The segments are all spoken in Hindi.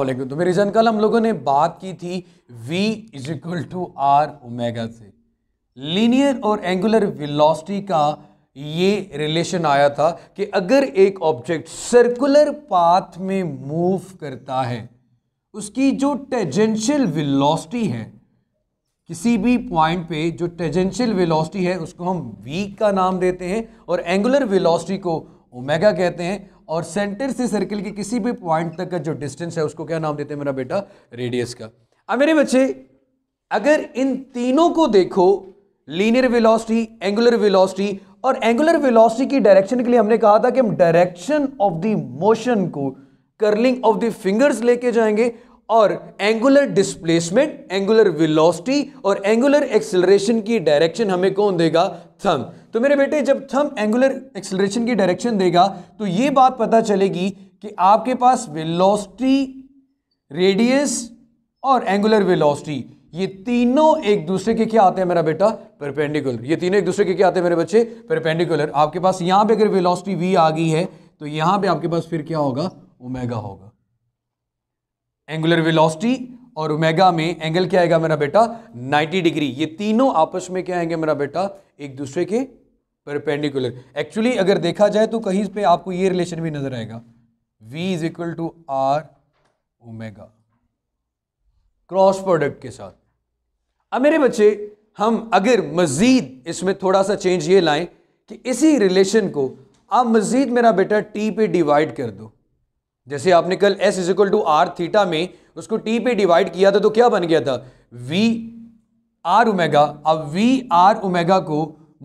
वालेकुम तो मेरे कल हम लोगों ने बात की थी v is equal to R omega से लीनियर और एंगुलर वेलोसिटी का ये रिलेशन आया था कि अगर एक ऑब्जेक्ट सर्कुलर पाथ में मूव करता है उसकी जो टेजेंशियल वेलोसिटी है किसी भी पॉइंट पे जो टेजेंशियल वेलोसिटी है उसको हम v का नाम देते हैं और एंगुलर वेलोसिटी को ओमेगा कहते हैं और सेंटर से सर्कल के किसी भी पॉइंट तक का जो डिस्टेंस है उसको क्या नाम देते हैं मेरा बेटा रेडियस का अब मेरे बच्चे अगर इन तीनों को देखो लीनियर वेलोसिटी एंगुलर वेलोसिटी और एंगुलर वेलोसिटी की डायरेक्शन के लिए हमने कहा था कि हम डायरेक्शन ऑफ द मोशन को कर्लिंग ऑफ द फिंगर्स लेके जाएंगे और एंगुलर डिस्प्लेसमेंट एंगुलर विलोसिटी और एंगुलर एक्सेलरेशन की डायरेक्शन हमें कौन देगा थम तो मेरे बेटे जब थम एंगुलर एक्सेलरेशन की डायरेक्शन देगा तो ये बात पता चलेगी कि आपके पास विलोसिटी रेडियस और एंगुलर विलोसिटी ये तीनों एक दूसरे के क्या आते हैं मेरा बेटा परपेंडिकुलर ये तीनों एक दूसरे के क्या आते हैं मेरे बच्चे परपेंडिकुलर आपके पास यहां पे अगर वेलोसिटी वी आ गई है तो यहां पे आपके पास फिर क्या होगा ओमेगा होगा एंगुलर वेलोसिटी और ओमेगा में एंगल क्या आएगा मेरा बेटा 90 डिग्री ये तीनों आपस में क्या आएंगे मेरा बेटा एक दूसरे के परपेंडिकुलर एक्चुअली अगर देखा जाए तो कहीं पे आपको ये रिलेशन भी नजर आएगा v is equal to R omega cross product के साथ अब मेरे बच्चे हम अगर मज़ीद इसमें थोड़ा सा चेंज ये लाएं कि इसी रिलेशन को आप मज़ीद मेरा बेटा टी पे डिवाइड कर दो जैसे आपने कल S is equal to R theta में उसको टी पे डिवाइड किया था तो क्या बन गया था वी आर उमेगा अब वी आर उमेगा को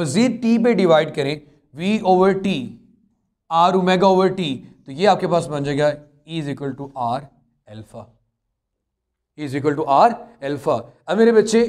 मज़ीद टी पे डिवाइड करें V over T R omega over T तो ये आपके पास बन जाएगा is equal to R alpha is equal to R alpha अब मेरे बच्चे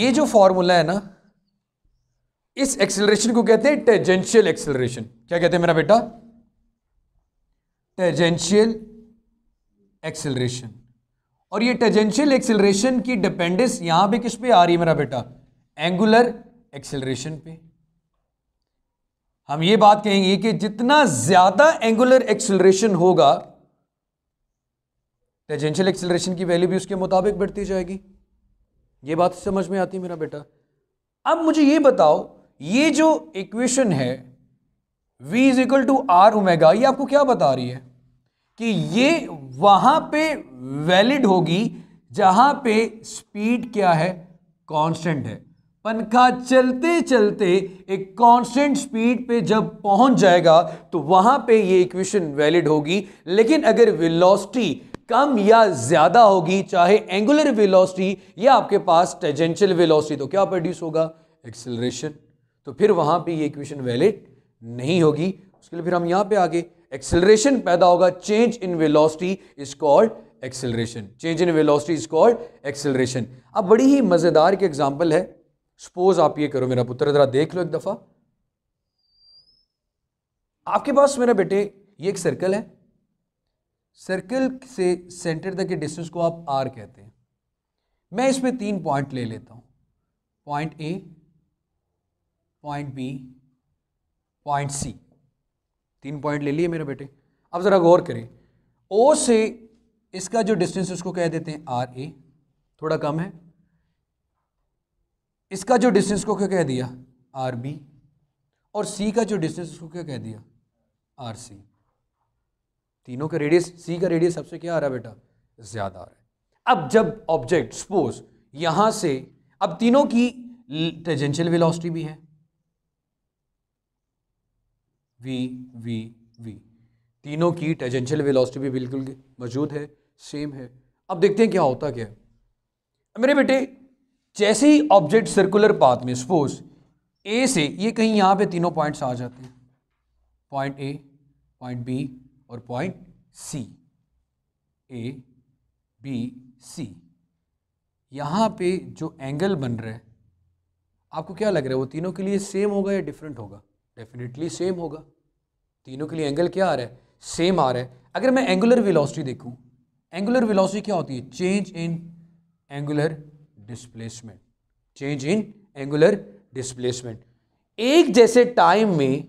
ये जो फॉर्मूला है ना इस एक्सेलरेशन को कहते हैं टेजेंशियल एक्सेलरेशन क्या कहते हैं मेरा बेटा टेजेंशियल एक्सेलरेशन और ये टेजेंशियल एक्सेलरेशन की डिपेंडेंस यहां पे किस पे आ रही है मेरा बेटा एंगुलर एक्सेलरेशन पे हम ये बात कहेंगे कि जितना ज़्यादा एंगुलर एक्सेलरेशन होगा टेजेंशियल एक्सेलरेशन की वैल्यू भी उसके मुताबिक बढ़ती जाएगी ये बात समझ में आती है मेरा बेटा अब मुझे ये बताओ ये जो इक्वेशन है v is equal to R omega ये आपको क्या बता रही है कि ये वहां पे वैलिड होगी जहां पे स्पीड क्या है कांस्टेंट है पंखा चलते चलते एक कांस्टेंट स्पीड पे जब पहुंच जाएगा तो वहां पे ये इक्वेशन वैलिड होगी लेकिन अगर वेलोसिटी कम या ज़्यादा होगी चाहे एंगुलर वेलोसिटी या आपके पास टेजेंशियल वेलोसिटी तो क्या प्रोड्यूस होगा एक्सेलरेशन तो फिर वहां पे ये इक्वेशन वैलिड नहीं होगी उसके लिए फिर हम यहाँ पे आगे एक्सेलरेशन पैदा होगा change in velocity is called acceleration change in velocity is called acceleration अब बड़ी ही मज़ेदार की एग्जाम्पल है सपोज आप ये करो मेरा पुत्र जरा देख लो एक दफ़ा आपके पास मेरा बेटे ये एक सर्कल है सर्कल से सेंटर तक के डिस्टेंस को आप आर कहते हैं मैं इसमें तीन पॉइंट ले लेता हूँ point A point B point C तीन पॉइंट ले लिए मेरे बेटे अब ज़रा गौर करें ओ से इसका जो डिस्टेंस उसको कह देते हैं आर ए थोड़ा कम है इसका जो डिस्टेंस को क्या कह दिया आर बी और सी का जो डिस्टेंस उसको क्या कह दिया आर सी तीनों का रेडियस सी का रेडियस सबसे क्या आ रहा है बेटा ज़्यादा आ रहा है अब जब ऑब्जेक्ट सपोज यहां से अब तीनों की टेजेंशियल वेलोसिटी भी है वी वी वी तीनों की टेजेंशियल वेलोसिटी भी बिल्कुल मौजूद है सेम है अब देखते हैं क्या होता क्या है मेरे बेटे जैसे ही ऑब्जेक्ट सर्कुलर पाथ में सपोज ए से ये कहीं यहाँ पे तीनों पॉइंट्स आ जाते हैं पॉइंट ए पॉइंट बी और point C A B C यहाँ पे जो एंगल बन रहा है आपको क्या लग रहा है वो तीनों के लिए सेम होगा या डिफरेंट होगा डेफिनेटली सेम होगा तीनों के लिए एंगल क्या आ रहा है सेम आ रहा है अगर मैं एंगुलर वेलोसिटी देखूं एंगुलर वेलोसिटी क्या होती है change in angular displacement change in angular displacement एक जैसे टाइम में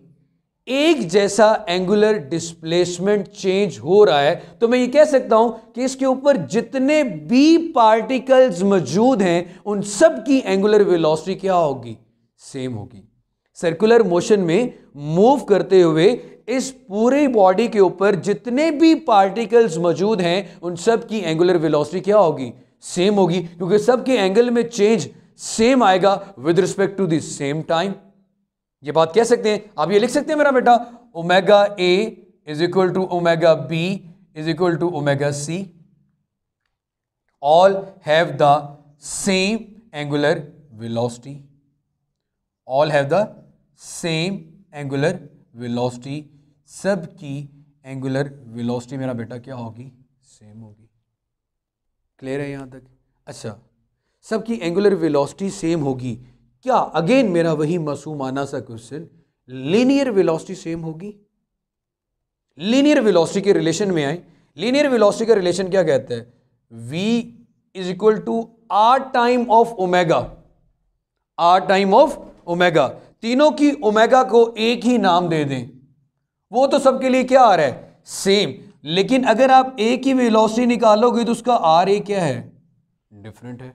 एक जैसा एंगुलर डिस्प्लेसमेंट चेंज हो रहा है तो मैं ये कह सकता हूं कि इसके ऊपर जितने भी पार्टिकल्स मौजूद हैं उन सब की एंगुलर वेलोसिटी क्या होगी सेम होगी सर्कुलर मोशन में मूव करते हुए इस पूरे बॉडी के ऊपर जितने भी पार्टिकल्स मौजूद हैं उन सब की एंगुलर वेलोसिटी क्या होगी सेम होगी क्योंकि सबके एंगल में चेंज सेम आएगा with respect to the same time ये बात कह सकते हैं आप ये लिख सकते हैं मेरा बेटा omega A is equal to omega B is equal to omega C all have the same angular velocity all have the same angular velocity सब की एंगुलर वेलोसिटी मेरा बेटा क्या होगी सेम होगी क्लियर है यहाँ तक अच्छा सबकी एंगुलर वेलोसिटी सेम होगी क्या अगेन मेरा वही आना सा क्वेश्चन लीनियर वेलोसिटी सेम होगी लीनियर वेलोसिटी के रिलेशन में आए लीनियर वेलोसिटी का रिलेशन क्या कहता है v is equal to R time of omega R time of omega तीनों की ओमेगा को एक ही नाम दे दें वो तो सबके लिए क्या आ रहा है सेम लेकिन अगर आप ए की वेलोसिटी निकालोगे तो उसका आर ए क्या है डिफरेंट है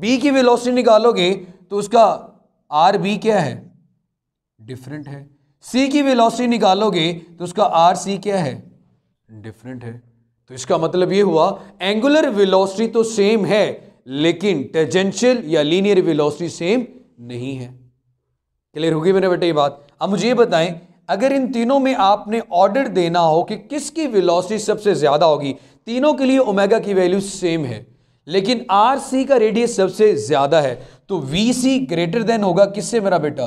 बी की वेलोसिटी निकालोगे तो उसका आर बी क्या है डिफरेंट है सी की वेलोसिटी निकालोगे तो उसका आर सी क्या है डिफरेंट है तो इसका मतलब ये हुआ एंगुलर वेलोसिटी तो सेम है लेकिन टेजेंशियल या लीनियर वेलोसिटी सेम नहीं है क्लियर होगी मेरे बेटे ये बात अब मुझे ये बताएं अगर इन तीनों में आपने ऑर्डर देना हो कि किसकी वेलोसिटी सबसे ज़्यादा होगी तीनों के लिए ओमेगा की वैल्यू सेम है लेकिन आर सी का रेडियस सबसे ज़्यादा है तो वी सी ग्रेटर देन होगा किससे मेरा बेटा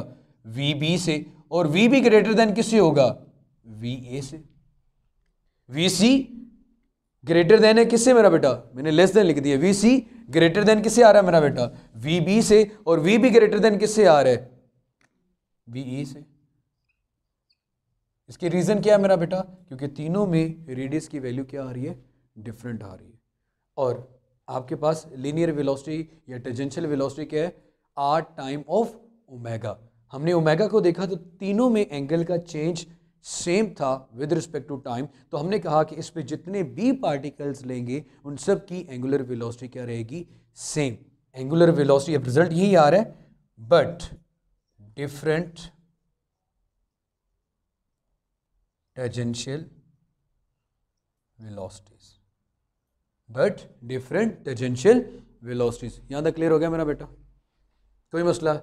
वी बी से और वी बी ग्रेटर देन किससे होगा वी ए से वी सी ग्रेटर देन है किससे मेरा बेटा मैंने लेस देन लिख दिया वी सी ग्रेटर देन किससे आ रहा है मेरा बेटा वी बी से और वी बी ग्रेटर देन किससे आ रहा है वी ए से इसके रीज़न क्या है मेरा बेटा क्योंकि तीनों में रेडियस की वैल्यू क्या आ रही है डिफरेंट आ रही है और आपके पास लीनियर वेलोसिटी या टेजेंशियल वेलोसिटी क्या है आर टाइम ऑफ ओमेगा हमने ओमेगा को देखा तो तीनों में एंगल का चेंज सेम था विद रिस्पेक्ट टू टाइम तो हमने कहा कि इस पर जितने भी पार्टिकल्स लेंगे उन सब की एंगुलर वेलोसिटी क्या रहेगी सेम एंगुलर वेलोसिटी अब रिजल्ट यही आ रहा है but different tangential velocities but different tangential velocities yahan tak clear हो गया मेरा बेटा कोई मसला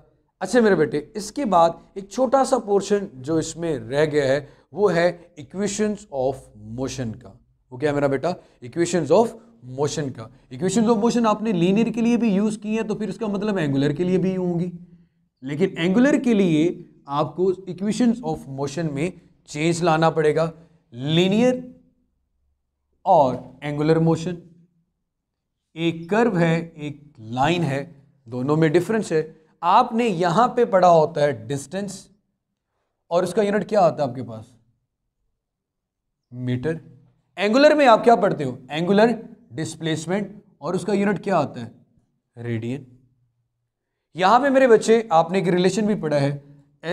अच्छा मेरे बेटे इसके बाद एक छोटा सा पोर्शन जो इसमें रह गया है वो है इक्वेशंस ऑफ मोशन का वो क्या है मेरा बेटा इक्वेशंस ऑफ मोशन का इक्वेशंस ऑफ मोशन आपने लीनियर के लिए भी यूज़ की है तो फिर इसका मतलब एंगुलर के लिए भी होंगी लेकिन एंगुलर के लिए आपको इक्वेशंस ऑफ मोशन में चेंज लाना पड़ेगा लीनियर और एंगुलर मोशन एक कर्व है एक लाइन है दोनों में डिफरेंस है आपने यहां पे पढ़ा होता है डिस्टेंस और उसका यूनिट क्या आता है आपके पास मीटर एंगुलर में आप क्या पढ़ते हो एंगुलर डिस्प्लेसमेंट और उसका यूनिट क्या आता है रेडियन यहां पे मेरे बच्चे आपने एक रिलेशन भी पढ़ा है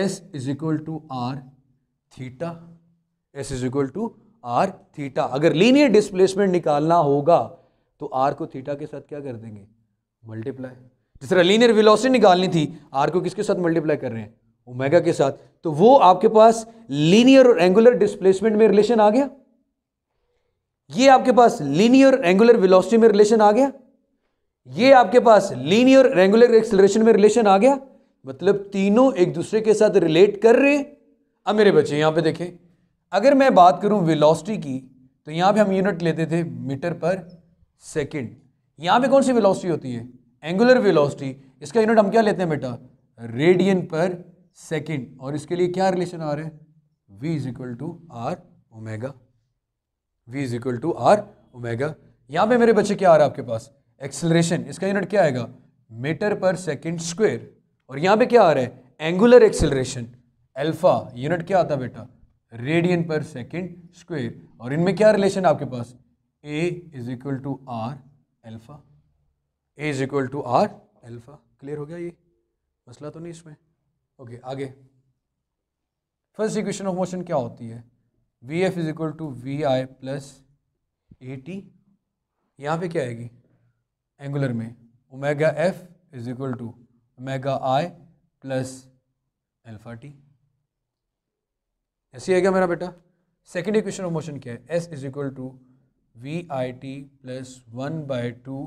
S is equal to R theta S is equal to R theta अगर लीनियर डिस्प्लेसमेंट निकालना होगा तो आर को थीटा के साथ क्या कर देंगे मल्टीप्लाई जिस तरह लीनियर वेलोसिटी निकालनी थी आर को किसके साथ मल्टीप्लाई कर रहे हैं ओमेगा के साथ तो वो आपके पास लीनियर और एंगुलर डिस्प्लेसमेंट में रिलेशन आ गया ये आपके पास लीनियर एंगुलर वेलोसिटी में रिलेशन आ गया ये आपके पास लीनियर एंगुलर एक्सलेशन में रिलेशन आ गया मतलब तीनों एक दूसरे के साथ रिलेट कर रहे हैं अब मेरे बच्चे यहाँ पे देखें अगर मैं बात करूँ वेलोसिटी की तो यहाँ पे हम यूनिट लेते थे मीटर पर सेकंड यहाँ पे कौन सी वेलोसिटी होती है एंगुलर वेलोसिटी इसका यूनिट हम क्या लेते हैं बेटा रेडियन पर सेकंड और इसके लिए क्या रिलेशन आ रहा है V is equal to R omega V is equal to R omega यहाँ पे मेरे बच्चे क्या आ रहा है आपके पास एक्सेलरेशन इसका यूनिट क्या आएगा मीटर पर सेकेंड स्क्वेयर और यहाँ पे क्या आ रहा है एंगुलर एक्सेलरेशन अल्फा यूनिट क्या आता है बेटा रेडियन पर सेकेंड स्क्वेयर और इनमें क्या रिलेशन है आपके पास A is equal to R alpha A is equal to R alpha clear हो गया ये मसला तो नहीं इसमें ओके okay, आगे फर्स्ट इक्वेशन ऑफ मोशन क्या होती है V F is equal to V I plus A T यहाँ पर क्या आएगी एंगुलर में omega F is equal to omega I plus alpha T ऐसी है क्या मेरा बेटा सेकेंड इक्वेशन ऑफ मोशन क्या है S is equal to V I T plus one by two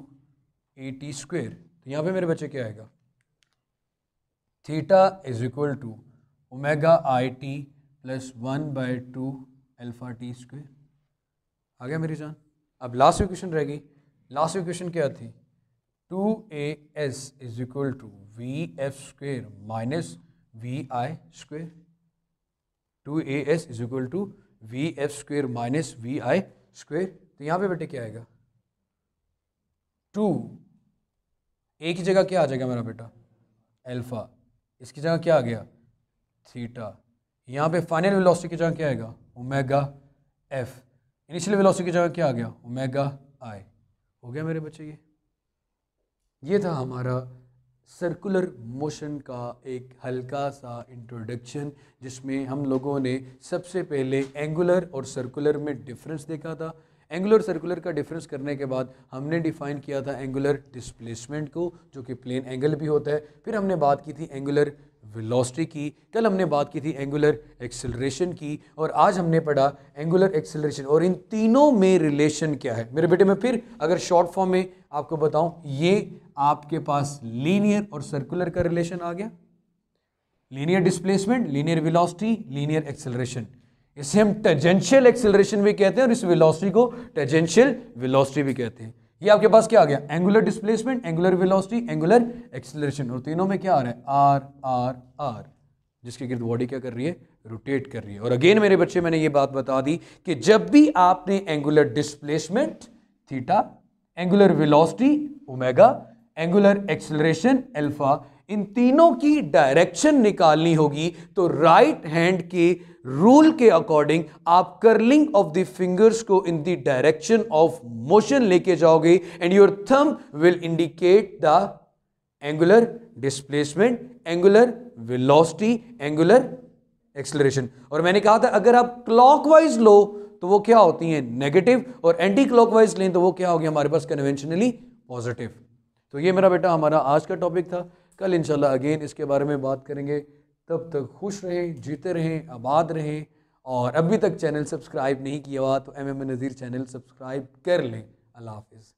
A T square तो यहाँ पे मेरे बच्चे क्या आएगा theta is equal to omega I T plus one by two alpha T square आ गया मेरी जान अब लास्ट इक्वेशन रहेगी लास्ट इक्वेशन क्या थी two A S is equal to V F square minus V I square two A S is equal to V F square minus V I square तो यहाँ पे बेटे क्या आएगा टू ए की जगह क्या आ जाएगा मेरा बेटा एल्फा इसकी जगह क्या आ गया थीटा यहाँ पे फाइनल वेलोसिटी की जगह क्या आएगा ओमेगा एफ इनिशियल वेलोसिटी की जगह क्या आ गया ओमेगा आई हो गया मेरे बच्चे ये ये था हमारा सर्कुलर मोशन का एक हल्का सा इंट्रोडक्शन जिसमें हम लोगों ने सबसे पहले एंगुलर और सर्कुलर में डिफरेंस देखा था एंगुलर सर्कुलर का डिफरेंस करने के बाद हमने डिफाइन किया था एंगुलर डिस्प्लेसमेंट को जो कि प्लेन एंगल भी होता है फिर हमने बात की थी एंगुलर वेलोसिटी की कल हमने बात की थी एंगुलर एक्सेलरेशन की और आज हमने पढ़ा एंगुलर एक्सेलरेशन और इन तीनों में रिलेशन क्या है मेरे बेटे मैं फिर अगर शॉर्ट फॉर्म में आपको बताऊं ये आपके पास लीनियर और सर्कुलर का रिलेशन आ गया linear displacement linear velocity linear acceleration इसे हम टेजेंशियल एक्सेलरेशन भी कहते हैं और इस विलॉसिटी को टेजेंशियल विलॉसिटी भी कहते हैं ये आपके पास क्या आ गया angular displacement angular velocity angular acceleration और तीनों में क्या आ रहा है आर आर आर जिसके गिर्द बॉडी क्या कर रही है रोटेट कर रही है और अगेन मेरे बच्चे मैंने ये बात बता दी कि जब भी आपने angular displacement theta angular velocity omega angular acceleration alpha इन तीनों की डायरेक्शन निकालनी होगी तो राइट हैंड के रूल के अकॉर्डिंग आप कर्लिंग ऑफ द फिंगर्स को in the direction of motion लेके जाओगे and your thumb will indicate the angular displacement angular velocity angular acceleration और मैंने कहा था अगर आप क्लॉकवाइज लो तो वो क्या होती है नेगेटिव और एंटी क्लॉकवाइज लें तो वो क्या होगी हमारे पास कन्वेंशनली पॉजिटिव तो ये मेरा बेटा हमारा आज का टॉपिक था कल इंशाल्लाह अगेन इसके बारे में बात करेंगे तब तक खुश रहें जीते रहें आबाद रहें और अभी तक चैनल सब्सक्राइब नहीं किया हुआ तो M M Nazir channel subscribe कर लें अल्लाह हाफिज़